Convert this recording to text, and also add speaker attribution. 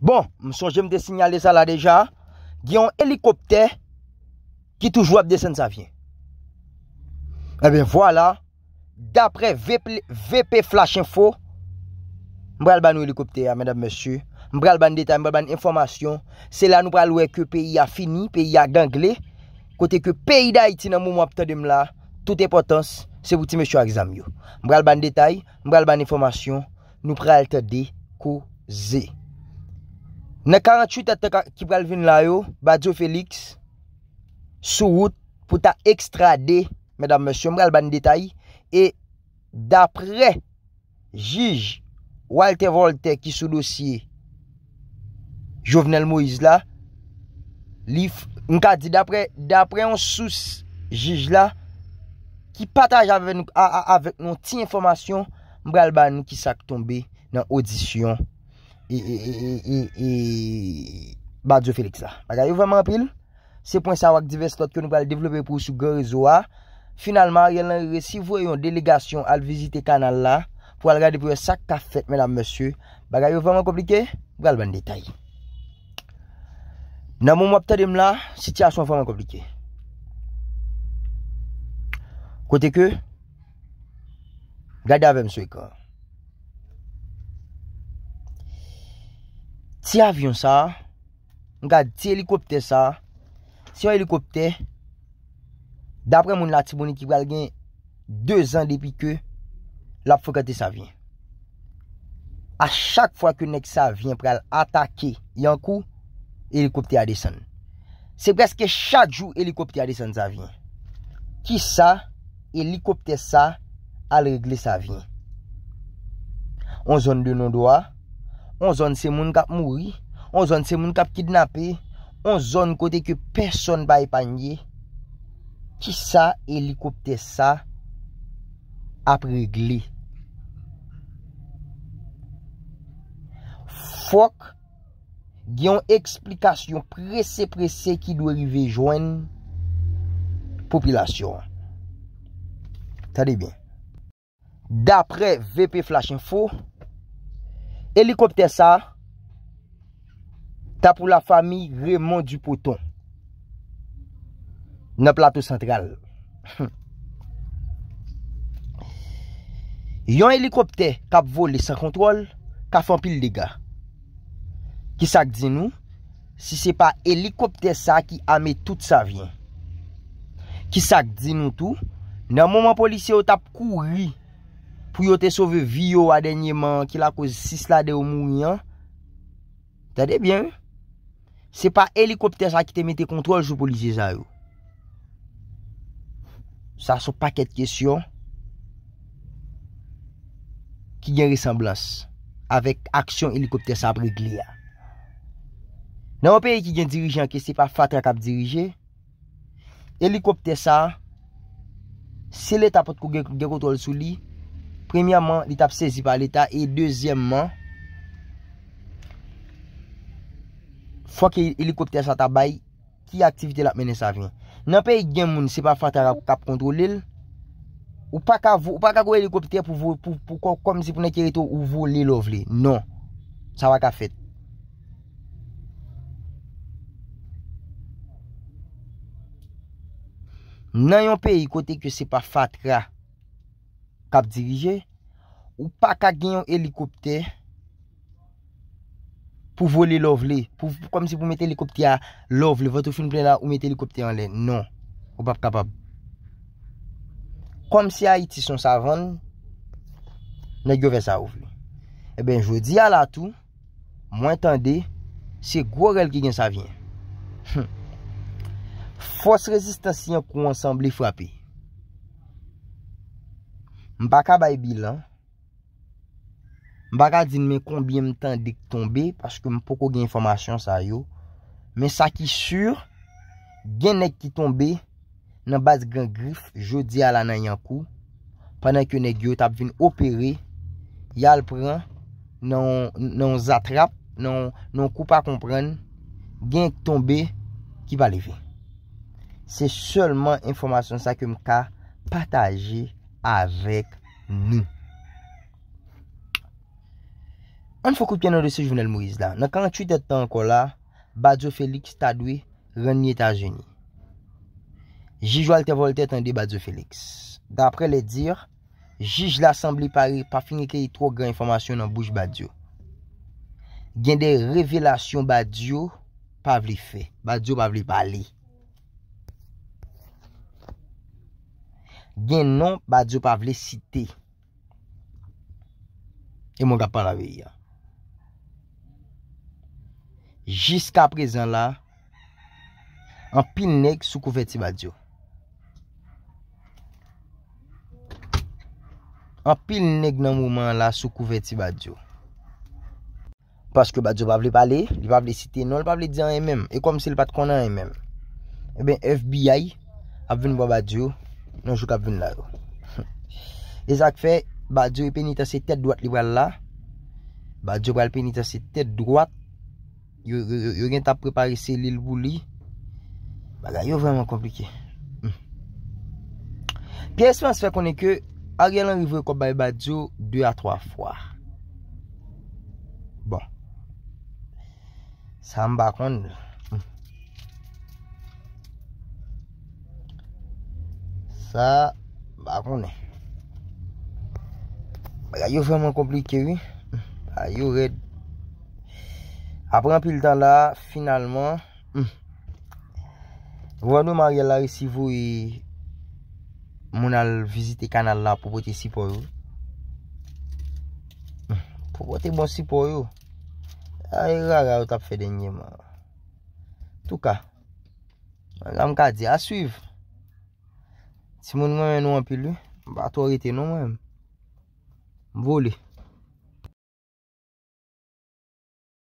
Speaker 1: Bon, mson jem de sinyal de sa la deja, diyon helikopter ki touj wap de sen eh sa vyen. E ben, wala, dapre VP Flash Info, mbral ban ou helikopter, mbral ban detay, mbral ban informasyon, se la nou pral wè ke peyi a fini, peyi a gangle, kote ke peyi da iti nan mou mwap te dem la, tout e potans, se wouti me chou a exam yo. Mbral ban detay, mbral ban informasyon, nou pral te de koze. Nekara chou tete ki bral vin la yo, Bajo Felix sou wout pou ta ekstrade, Medan monsyon, bral ban detay, E dapre jij, Walter Volte ki sou dosye, Jovenel Moiz la, Nkadi dapre, dapre yon sous jij la, Ki pataj avek nou ti informasyon, Bral ban nou ki sak tombe nan odisyon, Bajo Felix la Baga yo vaman apil Se pon sa wak di vestot Ke nou pal devlope pou sou gare zoa ah. Finalman yon recivoyon delegasyon Al vizite kanal la Po al gade pou yon sak ka fete menam monsu Baga yo vaman komplike Gal ban detay Nan mou mwap ta dem la Siti aswa vaman komplike Kote ke Gade ave mswe ko Ti avyon sa, mkade ti helikopte sa, si yon helikopte, dapre moun la tibouni ki pral gen 2 an depi ke, la fokate sa ven. A chak fwa ke nek sa ven pral atake yon kou, helikopte adesan. Se preske chadjou helikopte adesan sa ven. Ki sa, helikopte sa, al regle sa ven. On zon de non doa, On zon se moun kap mouri. On zon se moun kap kidnapè. On zon kote ke person ba epanyè. Ki sa helikopte sa apregli. Fok, gyan eksplikasyon prese prese ki dwe rive jwen popilasyon. Tade bin. Dapre VP Flash Info, Helikopter sa, ta pou la fami Raymond Dupoton, nan plateau sentral. Yon helikopter kap vole sa kontrol, kap fan pil dega. Kisak di nou, si se pa helikopter sa ki ame tout sa vi. Kisak di nou tou, nan mouman polise yo tap kouri. pou yo te sove vi yo a denye man ki la kouzis si slade ou moun yan tade bien se pa helikopter sa ki te mette kontrol jou pou li je zayou sa sou paket kesyon ki gen resamblans avek aksyon helikopter sa pre glia nan wopèye ki gen dirijan ki se pa fatra kap dirije helikopter sa se le tapot ki gen kontrol sou li Premiyaman li tap sezi pa li ta e dezyeman fwa ki elikopter sa tabay ki aktivite la menen sa ven. Nan peyi gen moun se pa fatra kap kontrol il ou pa ka go elikopter pou konm si pou nan kerito ou vou li lov li. Non. Sa wak a fet. Nan yon peyi kote ki se pa fatra Kap dirije ou pa ka genyon helikopte pou vole lovle. Kom si pou met helikopte ya lovle. Voto film plen la ou met helikopte anle. Non. Ou pap kapab. Kom si a iti son sa van, ne gyo ven sa lovle. E eh ben, jodi a la tou, mwen tende, se gwo rel genyon sa ven. Hm. Fos rezistasyon kon sanble frape. Mbaka bay bilan, mbaka din men konbyenm tan dik tombe, paske mpoko gen informasyon sa yo, men sa ki sur, gen nek ki tombe nan bas gen grif, jodi ala nan yankou, panen ke nek yo tap vin operi, yal pran, nan zatrap, nan koupa kompren, gen ki tombe ki balive. Se solman informasyon sa ke mka pataje yon. Avèk nou. An fokup gen nou de se jounel mouiz la. Nan kan chou tè tè anko la, Badiou Félix tè dwi ren ni Etat-Unis. Jijou al tè vol tè tèndi Badiou Félix. Dè apre le dir, Jijou l'Assemblée Paris pa finike yi trok gran informasyon nan bouj Badiou. Gen de revelasyon Badiou pa vli fè. Badiou pa vli bali. Gen non, Badiou pa vle site. E moun ka pa la ve yon. Jiska prezen la, an pil neg sou kouve ti Badiou. An pil neg nan mouman la, sou kouve ti Badiou. Paske Badiou pa vle pale, li pa vle site, non, li pa vle di an emem. E kom se li pat konan an emem. Eh e ben FBI, ap ven bo Badiou, Non, jok ap ven la, yo. E zak fe, ba djou e peni ta se tete dwat li wala. Ba djou wala peni ta se tete dwat. Yo gen ta prepari se li l wou li. Ba da yo vremen komplike. Hmm. Pye seman se fè konen ke, a gè lan rivre kon bayi ba djou, dwe a trwa fwa. Bon. Sa m bakon, yo. Sa, ba konè. Ya yo fèman komplike, wè. Hmm, a yo red. A pran pil tan la, finalman. Gwa hmm. nou ma gè la resivou wè e, moun al vizite kanal la pou pote sipor wè. Hmm, pou pote bon sipor wè. A yè e, rara wè tap fè denye, man. Touka. A mkadi, a suivè. Si moun yon yon anpil yon, ba atorite yon wèm. Mvou li.